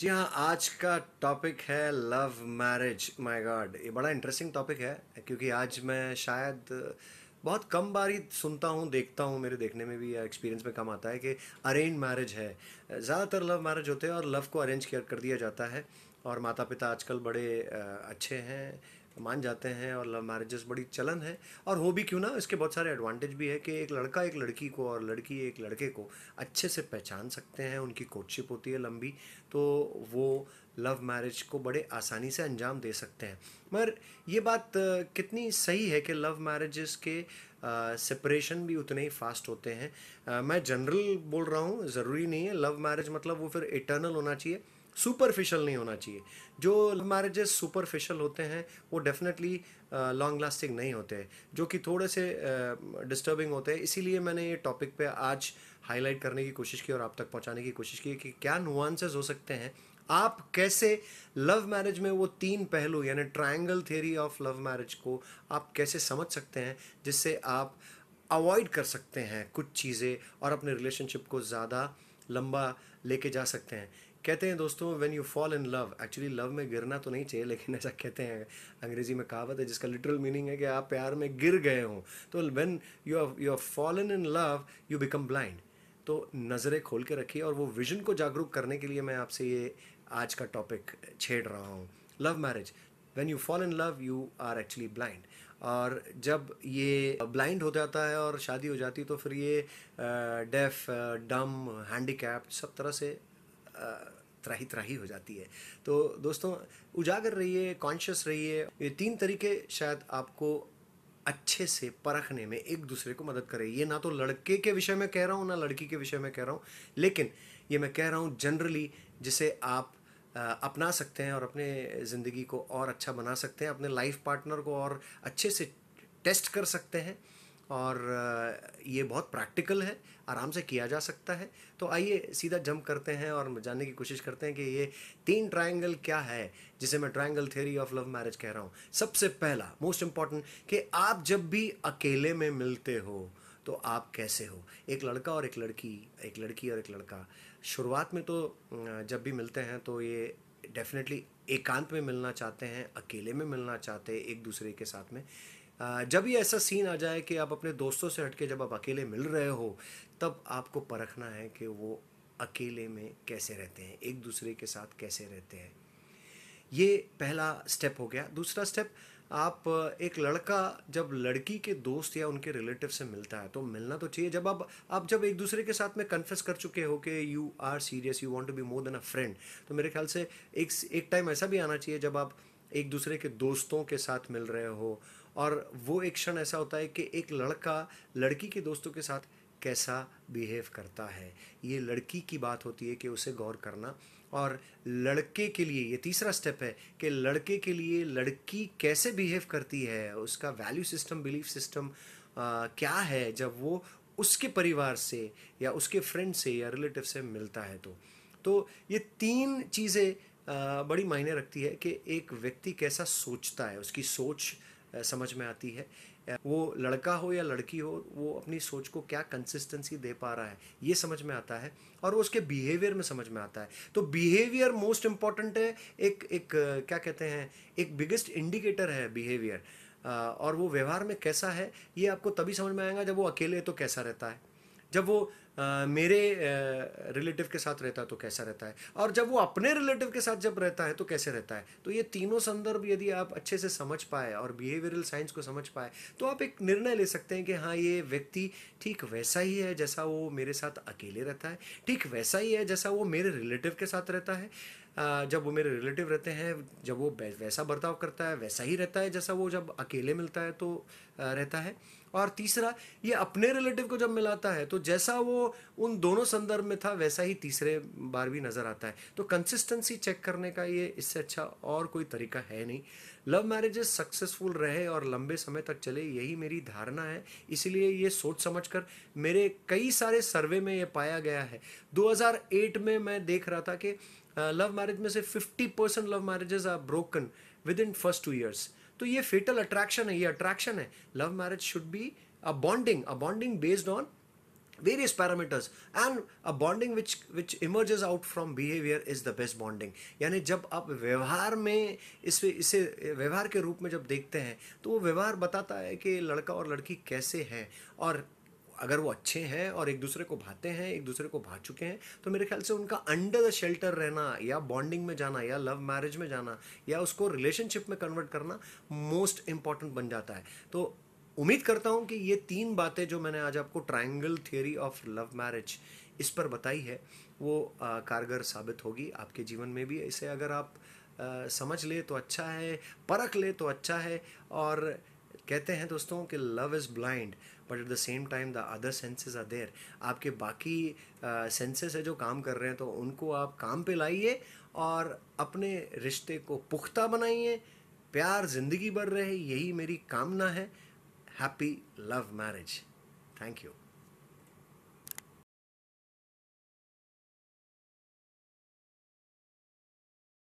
जी हाँ आज का टॉपिक है लव मैरिज माय गॉड ये बड़ा इंटरेस्टिंग टॉपिक है क्योंकि आज मैं शायद बहुत कम बार ही सुनता हूँ देखता हूँ मेरे देखने में भी या एक्सपीरियंस में कम आता है कि अरेंज मैरिज है ज़्यादातर लव मैरिज होते हैं और लव को अरेंज कर दिया जाता है और माता पिता आजकल बड़े अच्छे हैं मान जाते हैं और लव मैरिजेस बड़ी चलन है और हो भी क्यों ना इसके बहुत सारे एडवांटेज भी है कि एक लड़का एक लड़की को और लड़की एक लड़के को अच्छे से पहचान सकते हैं उनकी कोटशिप होती है लंबी तो वो लव मैरिज को बड़े आसानी से अंजाम दे सकते हैं मगर ये बात कितनी सही है कि लव मैरिजेस के सेपरेशन भी उतने ही फास्ट होते हैं मैं जनरल बोल रहा हूँ ज़रूरी नहीं है लव मैरिज मतलब वो फिर इटर्नल होना चाहिए सुपरफिशल नहीं होना चाहिए जो मैरिजेस सुपरफिशल होते हैं वो डेफिनेटली लॉन्ग लास्टिंग नहीं होते हैं जो कि थोड़े से डिस्टर्बिंग uh, होते हैं इसीलिए मैंने ये टॉपिक पे आज हाईलाइट करने की कोशिश की और आप तक पहुंचाने की कोशिश की कि क्या नुआंसेज हो सकते हैं आप कैसे लव मैरिज में वो तीन पहलू यानी triangle theory of love marriage को आप कैसे समझ सकते हैं जिससे आप अवॉइड कर सकते हैं कुछ चीज़ें और अपने रिलेशनशिप को ज़्यादा लंबा लेके जा सकते हैं कहते हैं दोस्तों when you fall in love actually love में गिरना तो नहीं चाहिए लेकिन ऐसा कहते हैं अंग्रेजी में कहावत है जिसका लिटरल मीनिंग है कि आप प्यार में गिर गए हों तो when you you are fallen in love you become blind तो नज़रें खोल के रखिए और वो विजन को जागरूक करने के लिए मैं आपसे ये आज का टॉपिक छेड़ रहा हूँ love marriage when you fall in love you are actually blind और जब ये ब्लाइंड हो जाता है और शादी हो जाती है तो फिर ये डेफ डम हैंडीकैप सब तरह से त्राही त्राही हो जाती है तो दोस्तों उजागर रहिए कॉन्शियस रहिए ये तीन तरीके शायद आपको अच्छे से परखने में एक दूसरे को मदद करे ये ना तो लड़के के विषय में कह रहा हूँ ना लड़की के विषय में कह रहा हूँ लेकिन ये मैं कह रहा हूँ जनरली जिसे आप अपना सकते हैं और अपने ज़िंदगी को और अच्छा बना सकते हैं अपने लाइफ पार्टनर को और अच्छे से टेस्ट कर सकते हैं और ये बहुत प्रैक्टिकल है आराम से किया जा सकता है तो आइए सीधा जंप करते हैं और जानने की कोशिश करते हैं कि ये तीन ट्रायंगल क्या है जिसे मैं triangle theory of love marriage कह रहा हूँ सबसे पहला मोस्ट इम्पॉर्टेंट कि आप जब भी अकेले में मिलते हो तो आप कैसे हो एक लड़का और एक लड़की एक लड़की और एक लड़का शुरुआत में तो जब भी मिलते हैं तो ये डेफिनेटली एकांत में मिलना चाहते हैं अकेले में मिलना चाहते हैं एक दूसरे के साथ में जब ये ऐसा सीन आ जाए कि आप अपने दोस्तों से हट के जब आप अकेले मिल रहे हो तब आपको परखना है कि वो अकेले में कैसे रहते हैं एक दूसरे के साथ कैसे रहते हैं ये पहला स्टेप हो गया दूसरा स्टेप आप एक लड़का जब लड़की के दोस्त या उनके रिलेटिव से मिलता है तो मिलना तो चाहिए जब आप आप जब एक दूसरे के साथ में कन्फेस कर चुके हो कि you are serious you want to be more than a friend तो मेरे ख्याल से एक एक टाइम ऐसा भी आना चाहिए जब आप एक दूसरे के दोस्तों के साथ मिल रहे हो और वो एक क्षण ऐसा होता है कि एक लड़का लड़की के दोस्तों के साथ कैसा बिहेव करता है ये लड़की की बात होती है कि उसे गौर करना और लड़के के लिए ये तीसरा स्टेप है कि लड़के के लिए लड़की कैसे बिहेव करती है उसका वैल्यू सिस्टम बिलीफ सिस्टम क्या है जब वो उसके परिवार से या उसके फ्रेंड से या रिलेटिव से मिलता है तो तो ये तीन चीज़ें बड़ी मायने रखती है कि एक व्यक्ति कैसा सोचता है उसकी सोच समझ में आती है वो लड़का हो या लड़की हो वो अपनी सोच को क्या कंसिस्टेंसी दे पा रहा है ये समझ में आता है और वो उसके बिहेवियर में समझ में आता है तो बिहेवियर मोस्ट इम्पॉर्टेंट है एक एक क्या कहते हैं एक बिगेस्ट इंडिकेटर है बिहेवियर और वो व्यवहार में कैसा है ये आपको तभी समझ में आएगा जब वो अकेले तो कैसा रहता है जब वो आ, मेरे रिलेटिव के साथ रहता है तो कैसा रहता है और जब वो अपने रिलेटिव के साथ जब रहता है तो कैसे रहता है तो ये तीनों संदर्भ यदि आप अच्छे से समझ पाए और बिहेवियरल साइंस को समझ पाए तो आप एक निर्णय ले सकते हैं कि हाँ ये व्यक्ति ठीक वैसा ही है जैसा वो मेरे साथ अकेले रहता है ठीक वैसा ही है जैसा वो मेरे रिलेटिव के साथ रहता है जब वो मेरे रिलेटिव रहते हैं जब वो वैसा बर्ताव करता है वैसा ही रहता है जैसा वो जब अकेले मिलता है तो रहता है और तीसरा ये अपने रिलेटिव को जब मिलाता है तो जैसा वो उन दोनों संदर्भ में था वैसा ही तीसरे बार भी नज़र आता है तो कंसिस्टेंसी चेक करने का ये इससे अच्छा और कोई तरीका है नहीं लव मैरिजेस सक्सेसफुल रहे और लंबे समय तक चले यही मेरी धारणा है इसलिए ये सोच समझ कर मेरे कई सारे सर्वे में ये पाया गया है 2008 में मैं देख रहा था कि लव मैरिज में से 50 percent love marriages are broken within first two years तो ये फेटल अट्रैक्शन है ये अट्रैक्शन है love marriage should be a bonding a bonding based on various parameters and a bonding which which emerges out from behaviour is the best bonding यानी जब आप व्यवहार में इस इसे व्यवहार के रूप में जब देखते हैं तो वो व्यवहार बताता है कि लड़का और लड़की कैसे है और अगर वो अच्छे हैं और एक दूसरे को भाते हैं एक दूसरे को भा चुके हैं तो मेरे ख्याल से उनका अंडर द शेल्टर रहना या बॉन्डिंग में जाना या लव मैरिज में जाना या उसको रिलेशनशिप में कन्वर्ट करना मोस्ट इम्पॉर्टेंट बन जाता है तो उम्मीद करता हूँ कि ये तीन बातें जो मैंने आज आपको triangle theory of love marriage इस पर बताई है वो आ, कारगर साबित होगी आपके जीवन में भी इसे अगर आप आ, समझ ले तो अच्छा है परख ले तो अच्छा है और कहते हैं दोस्तों कि love is blind but at the same time the other senses are there आपके बाकी सेंसेस uh, है जो काम कर रहे हैं तो उनको आप काम पे लाइए और अपने रिश्ते को पुख्ता बनाइए प्यार ज़िंदगी भर रहे यही मेरी कामना है happy love marriage thank you